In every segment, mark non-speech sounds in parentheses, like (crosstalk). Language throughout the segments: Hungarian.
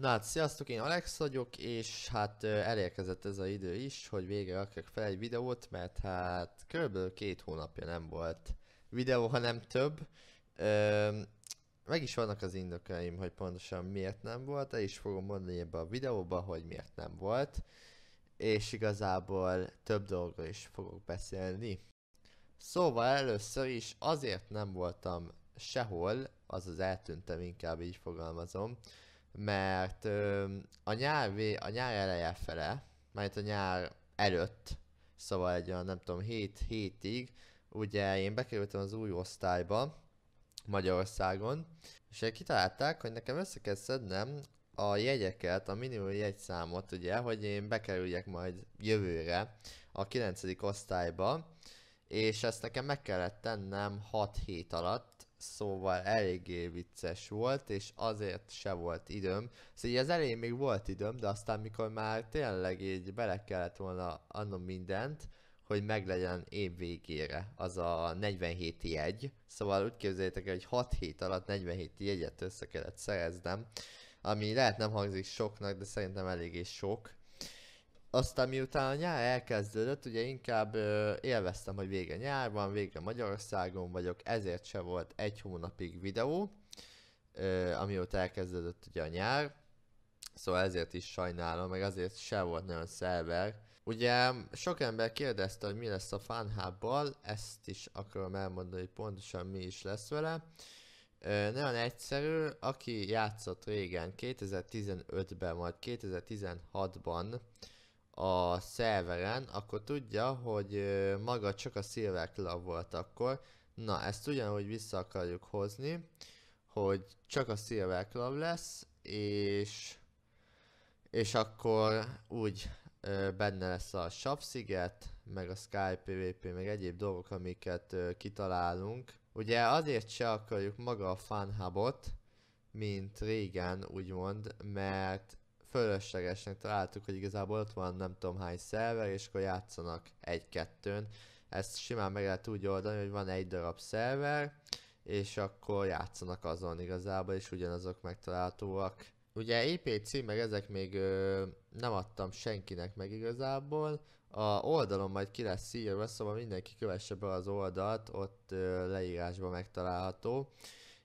Na hát, sziasztok, én Alex vagyok, és hát elérkezett ez a idő is, hogy végre rakjak fel egy videót, mert hát körülbelül két hónapja nem volt videó, hanem több. Ö, meg is vannak az indokaim, hogy pontosan miért nem volt, és is fogom mondani ebbe a videóba, hogy miért nem volt. És igazából több dolgról is fogok beszélni. Szóval először is azért nem voltam sehol, azaz eltűntem, inkább így fogalmazom, mert ö, a, nyár vé- a nyár eleje fele, majd a nyár előtt, szóval egy olyan nem tudom 7 hétig, ugye én bekerültem az új osztályba Magyarországon, és kitalálták, hogy nekem össze kell szednem a jegyeket, a minimum jegyszámot, ugye, hogy én bekerüljek majd jövőre a 9. osztályba, és ezt nekem meg kellett tennem 6 hét alatt, szóval eléggé vicces volt, és azért se volt időm. Szóval az elején még volt időm, de aztán mikor már tényleg így bele kellett volna annom mindent, hogy meglegyen év végére az a 47 jegy. Szóval úgy képzeljétek hogy 6 hét alatt 47 jegyet össze kellett szereznem, ami lehet nem hangzik soknak, de szerintem eléggé sok aztán miután a nyár elkezdődött, ugye inkább ö, élveztem, hogy vége nyár van, vége Magyarországon vagyok, ezért se volt egy hónapig videó, ö, amióta elkezdődött ugye a nyár, szóval ezért is sajnálom, meg azért se volt nagyon szerver. Ugye sok ember kérdezte, hogy mi lesz a fanhubbal, ezt is akarom elmondani, hogy pontosan mi is lesz vele. Ö, nagyon egyszerű, aki játszott régen 2015-ben vagy 2016-ban, a szerveren, akkor tudja, hogy maga csak a Silver Club volt akkor. Na, ezt ugyanúgy vissza akarjuk hozni, hogy csak a Silver Club lesz, és, és akkor úgy ö, benne lesz a Sapsziget, meg a Sky PvP, meg egyéb dolgok, amiket ö, kitalálunk. Ugye azért se akarjuk maga a Fun Hubot, mint régen, úgymond, mert fölöslegesnek találtuk, hogy igazából ott van nem tudom hány szerver, és akkor játszanak egy-kettőn. Ezt simán meg lehet úgy oldani, hogy van egy darab szerver, és akkor játszanak azon igazából, és ugyanazok megtalálhatóak. Ugye IP meg ezek még ö, nem adtam senkinek meg igazából, a oldalon majd ki lesz írva, szóval mindenki kövesse be az oldalt, ott ö, leírásban megtalálható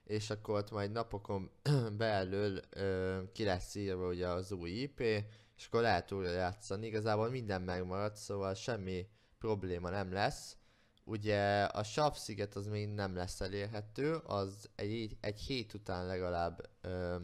és akkor ott majd napokon (clears throat) belül ö, ki lesz írva ugye az új IP, és akkor lehet újra játszani, igazából minden megmarad, szóval semmi probléma nem lesz. Ugye a Sapsziget az még nem lesz elérhető, az egy, egy hét után legalább, ö,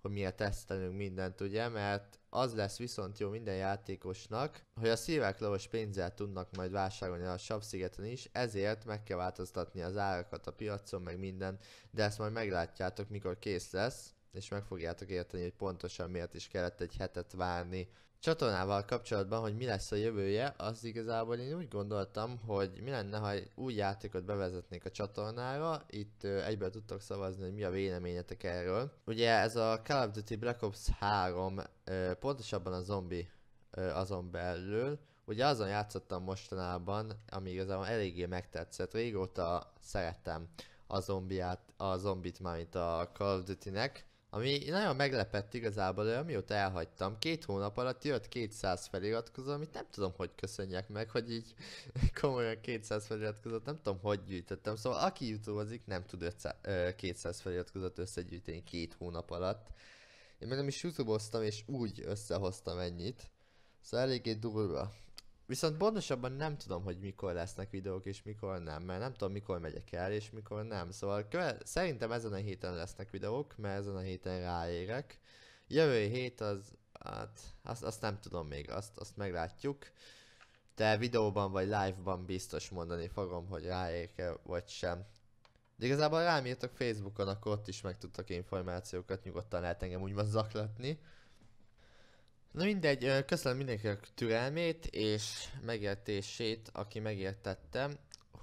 hogy mi tesztelünk mindent ugye, mert az lesz viszont jó minden játékosnak, hogy a szívek lovos pénzzel tudnak majd vásárolni a Sapszigeten is, ezért meg kell változtatni az árakat a piacon, meg minden, de ezt majd meglátjátok, mikor kész lesz és meg fogjátok érteni, hogy pontosan miért is kellett egy hetet várni. Csatornával kapcsolatban, hogy mi lesz a jövője, az igazából én úgy gondoltam, hogy mi lenne, ha egy új játékot bevezetnék a csatornára, itt ö, egyből tudtok szavazni, hogy mi a véleményetek erről. Ugye ez a Call of Duty Black Ops 3, pontosabban a zombi azon belül, Ugye azon játszottam mostanában, ami igazából eléggé megtetszett, régóta szeretem a zombiát, a zombit már, itt a Call of Duty-nek. Ami nagyon meglepett igazából, de amióta elhagytam, két hónap alatt jött 200 feliratkozó, amit nem tudom, hogy köszönjek meg, hogy így (laughs) komolyan 200 feliratkozót, nem tudom, hogy gyűjtöttem. Szóval aki jutózik, nem tud 500, 200 feliratkozót összegyűjteni két hónap alatt. Én meg nem is youtube és úgy összehoztam ennyit. Szóval eléggé durva. Viszont pontosabban nem tudom, hogy mikor lesznek videók és mikor nem, mert nem tudom mikor megyek el és mikor nem. Szóval köve- szerintem ezen a héten lesznek videók, mert ezen a héten ráérek. Jövő hét az, hát azt, azt nem tudom még, azt, azt meglátjuk. De videóban vagy live-ban biztos mondani fogom, hogy ráérke vagy sem. De igazából rám írtok Facebookon, akkor ott is megtudtak információkat, nyugodtan lehet engem úgymond zaklatni. Na mindegy, köszönöm mindenkinek a türelmét és megértését, aki megértette,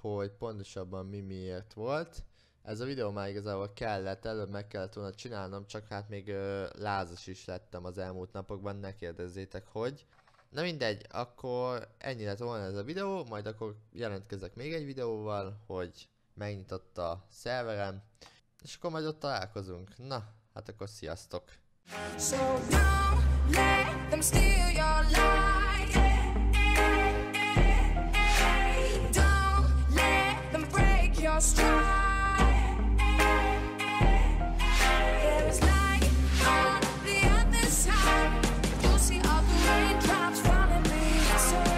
hogy pontosabban mi miért volt. Ez a videó már igazából kellett, előbb meg kellett volna csinálnom, csak hát még ö, lázas is lettem az elmúlt napokban, ne kérdezzétek hogy. Na mindegy, akkor ennyi lett volna ez a videó, majd akkor jelentkezek még egy videóval, hogy megnyitotta a szerverem, és akkor majd ott találkozunk. Na, hát akkor sziasztok! So don't let them steal your light. Don't let them break your stride.